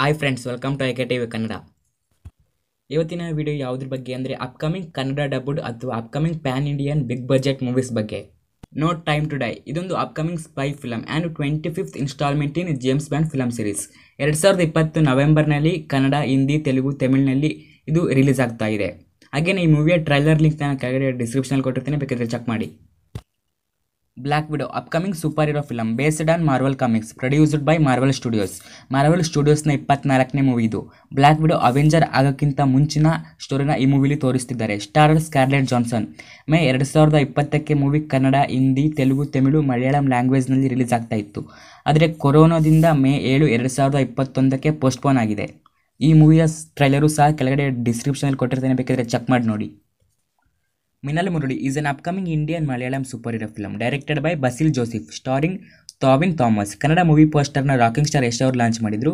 hi friends welcome to IK T V Kannada ಇವತ್ತಿನ video ಯಾವುದ್ರ ಬಗ್ಗೆ ಅಂದರೆ ಅಪ್ಕಮಿಂಗ್ ಕನ್ನಡ ಡಬುಡ್ ಅಥವಾ upcoming pan Indian big budget movies ಬಗ್ಗೆ ನೋ ಟೈಮ್ ಟು ಡೈ ಇದೊಂದು upcoming spy film and twenty fifth instalment in James Bond film series ಎರಡು ಸಾವಿರದ ಇಪ್ಪತ್ತು ನವೆಂಬರ್ನಲ್ಲಿ ಕನ್ನಡ ಹಿಂದಿ ತೆಲುಗು ತಮಿಳಿನಲ್ಲಿ ಇದು ರಿಲೀಸ್ ಆಗ್ತಾ ಇದೆ ಹಾಗೆಯೇ ಈ ಮೂವಿಯ ಟ್ರೈಲರ್ ಲಿಂಕ್ ನಾನು ಕೆಳಗಡೆ ಡಿಸ್ಕ್ರಿಪ್ಷನಲ್ಲಿ ಕೊಟ್ಟಿರ್ತೀನಿ ಬೇಕಿದ್ರೆ ಚೆಕ್ ಮಾಡಿ Black Widow upcoming super hero film based on Marvel Comics produced by Marvel Studios Marvel ಸ್ಟುಡಿಯೋಸ್ನ ಇಪ್ಪತ್ನಾಲ್ಕನೇ ಮೂವಿ ಇದು ಬ್ಲ್ಯಾಕ್ ವಿಡೋ ಅವೆಂಜರ್ ಆಗೋಕ್ಕಿಂತ ಮುಂಚಿನ ಸ್ಟೋರಿನ ಈ ಮೂವಿಲಿ ತೋರಿಸ್ತಿದ್ದಾರೆ ಸ್ಟಾರ್ ಸ್ಕಾರ್ಲೆಟ್ ಜಾನ್ಸನ್ ಮೇ ಎರಡು ಸಾವಿರದ ಇಪ್ಪತ್ತಕ್ಕೆ ಮೂವಿ ಕನ್ನಡ ಹಿಂದಿ ತೆಲುಗು ತಮಿಳು ಮಲಯಾಳಂ ಲ್ಯಾಂಗ್ವೇಜ್ನಲ್ಲಿ ರಿಲೀಸ್ ಆಗ್ತಾ ಇತ್ತು ಆದರೆ ಕೊರೋನಾದಿಂದ ಮೇ ಏಳು ಎರಡು ಸಾವಿರದ ಇಪ್ಪತ್ತೊಂದಕ್ಕೆ ಪೋಸ್ಟ್ಪೋನ್ ಆಗಿದೆ ಈ ಮೂವಿಯ ಟ್ರೈಲರು ಸಹ ಕೆಳಗಡೆ ಡಿಸ್ಕ್ರಿಪ್ಷನಲ್ಲಿ ಕೊಟ್ಟಿರ್ತೇನೆ ಬೇಕಾದರೆ ಚೆಕ್ ಮಾಡಿ ನೋಡಿ Minnal Murali is an upcoming Indian Malayalam super hero film directed by Basil Joseph starring Tovino Thomas Kannada movie ಪೋಸ್ಟರ್ನ ರಾಕಿಂಗ್ ಸ್ಟಾರ್ ಯಶವ್ರು ಲಾಂಚ್ ಮಾಡಿದರು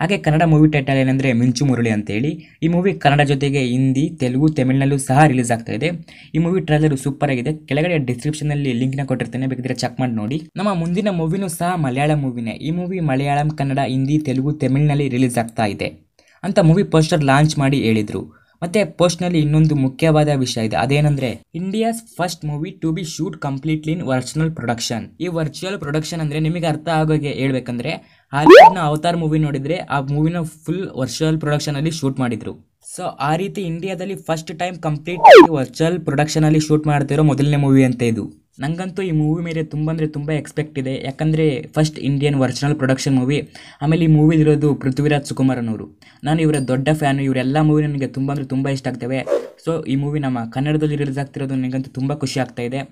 ಹಾಗೆ ಕನ್ನಡ ಮೂವಿ ಟೈಟಲ್ ಏನಂದರೆ ಮಿಂಚು ಮುರುಳಿ ಅಂತೇಳಿ ಈ ಮೂವಿ ಕನ್ನಡ ಜೊತೆಗೆ ಹಿಂದಿ ತೆಲುಗು ತಮಿಳಿನಲ್ಲೂ ಸಹ ರಿಲೀಸ್ ಆಗ್ತಾ ಇದೆ ಈ ಮೂವಿ ಟ್ರೈಲರು ಸೂಪರ್ ಆಗಿದೆ ಕೆಳಗಡೆ ಡಿಸ್ಕ್ರಿಪ್ಷನಲ್ಲಿ ಲಿಂಕ್ನ ಕೊಟ್ಟಿರ್ತೇನೆ ಬೇಕಿದ್ರೆ ಚೆಕ್ ಮಾಡಿ ನೋಡಿ ನಮ್ಮ ಮುಂದಿನ ಮೂವಿನೂ ಸಹ ಮಲಯಾಳಂ ಮೂವಿನೇ ಈ ಮೂವಿ ಮಲಯಾಳಂ ಕನ್ನಡ ಹಿಂದಿ ತೆಲುಗು ತಮಿಳಿನಲ್ಲಿ ರಿಲೀಸ್ ಆಗ್ತಾ ಇದೆ ಅಂತ ಮೂವಿ ಪೋಸ್ಟರ್ ಲಾಂಚ್ ಮಾಡಿ ಹೇಳಿದರು ಮತ್ತೆ ಪೋಸ್ಟ್ ನಲ್ಲಿ ಇನ್ನೊಂದು ಮುಖ್ಯವಾದ ವಿಷಯ ಇದೆ ಅದೇನಂದ್ರೆ India's first movie to be shoot completely in virtual production ಈ ವರ್ಚುವಲ್ ಪ್ರೊಡಕ್ಷನ್ ಅಂದ್ರೆ ನಿಮಗೆ ಅರ್ಥ ಆಗೋಗೆ ಹೇಳ್ಬೇಕಂದ್ರೆ ಹಾಲಿವುಡ್ನ ಅವತಾರ್ ಮೂವಿ ನೋಡಿದ್ರೆ ಆ ಮೂವಿನ ಫುಲ್ ವರ್ಚುವಲ್ ಪ್ರೊಡಕ್ಷನ್ ಅಲ್ಲಿ ಶೂಟ್ ಮಾಡಿದ್ರು ಸೊ ಆ ರೀತಿ ಇಂಡಿಯಾದಲ್ಲಿ first time complete virtual production ಅಲ್ಲಿ ಶೂಟ್ ಮಾಡ್ತಿರೋ ಮೊದಲನೇ ಮೂವಿ ಅಂತ ಇದು ನನಗಂತೂ ಈ ಮೂವಿ ಮೇಲೆ ತುಂಬ ಅಂದರೆ ತುಂಬ ಎಕ್ಸ್ಪೆಕ್ಟ್ ಇದೆ ಯಾಕಂದರೆ first Indian original production movie ಆಮೇಲೆ ಈ ಇರೋದು ಪೃಥ್ವಿರಾಜ್ ಸುಕುಮಾರನ್ ಅವರು ನಾನು ಇವರ ದೊಡ್ಡ ಫ್ಯಾನು ಇವರೆಲ್ಲ ಮೂವಿ ನನಗೆ ತುಂಬ ಅಂದರೆ ತುಂಬ ಇಷ್ಟ ಆಗ್ತವೆ ಸೊ ಈ ಮೂವಿ ನಮ್ಮ ಕನ್ನಡದಲ್ಲಿ ರಿಲೀಸ್ ಆಗ್ತಿರೋದು ನನಗಂತೂ ತುಂಬ ಖುಷಿ ಆಗ್ತಾ ಇದೆ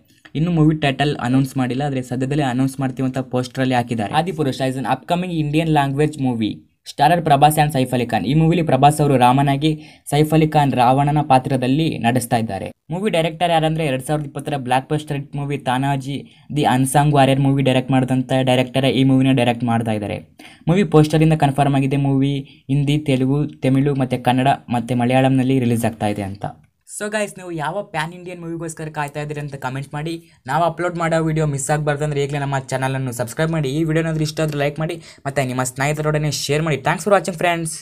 ಇನ್ನು ಮೂವಿ ಟೈಟಲ್ ಅನೌನ್ಸ್ ಮಾಡಿಲ್ಲ ಆದರೆ ಸದ್ಯದಲ್ಲೇ ಅನೌನ್ಸ್ ಮಾಡ್ತೀವಂತ ಪೋಸ್ಟರಲ್ಲಿ ಹಾಕಿದ್ದಾರೆ Adipurush is an upcoming Indian language movie starrer Prabhas and Saif Ali Khan ಈ ಮೂವಿಲಿ ಪ್ರಭಾಸ್ ಅವರು ರಾಮನಾಗಿ ಸೈಫ್ ಅಲಿ ಖಾನ್ ರಾವಣನ ಪಾತ್ರದಲ್ಲಿ ನಡೆಸ್ತಾ ಇದ್ದಾರೆ ಮೂವಿ ಡೈರೆಕ್ಟರ್ ಯಾರಂದ್ರೆ ಎರಡ್ ಸಾವಿರದ ಇಪ್ಪತ್ತರ blockbuster movie Tanhaji the unsung warrior movie direct ಮಾಡಿದಂಥ ಡೈರೆಕ್ಟರ್ ಈ ಮೂವಿನ ಡೈರೆಕ್ಟ್ ಮಾಡ್ತಾ ಇದ್ದಾರೆ ಮೂವಿ ಪೋಸ್ಟರಿಂದ ಕನ್ಫರ್ಮ್ ಆಗಿದೆ ಮೂವಿ ಹಿಂದಿ ತೆಲುಗು ತಮಿಳು ಮತ್ತು ಕನ್ನಡ ಮತ್ತು ಮಲಯಾಳಂನಲ್ಲಿ ರಿಲೀಸ್ ಆಗ್ತಾ ಇದೆ ಅಂತ ಸೊ ಗೈಸ್ ನೀವು ಯಾವ ಪ್ಯಾನ್ ಇಂಡಿಯನ್ ಮೂವಿಗೋಸ್ಕರ ಕಾಯ್ತಾ ಇದ್ದೀರಿ ಅಂತ ಕಮೆಂಟ್ ಮಾಡಿ ನಾವು ಅಪ್ಲೋಡ್ ಮಾಡೋ ವಿಡಿಯೋ ಮಿಸ್ ಅಂದರೆ ಈಗಲೇ ನಮ್ಮ ಚಾನಲನ್ನು ಸಬ್ಸ್ಕ್ರೈಬ್ ಮಾಡಿ ಈ ವಿಡಿಯೋನಾದ್ರೂ ಇಷ್ಟ ಆದರೆ ಲೈಕ್ ಮಾಡಿ ಮತ್ತು ನಿಮ್ಮ ಸ್ನೇಹಿತರೊಡನೆ ಶೇರ್ ಮಾಡಿ ಥ್ಯಾಂಕ್ಸ್ ಫಾರ್ ವಾಚಿಂಗ್ ಫ್ರೆಂಡ್ಸ್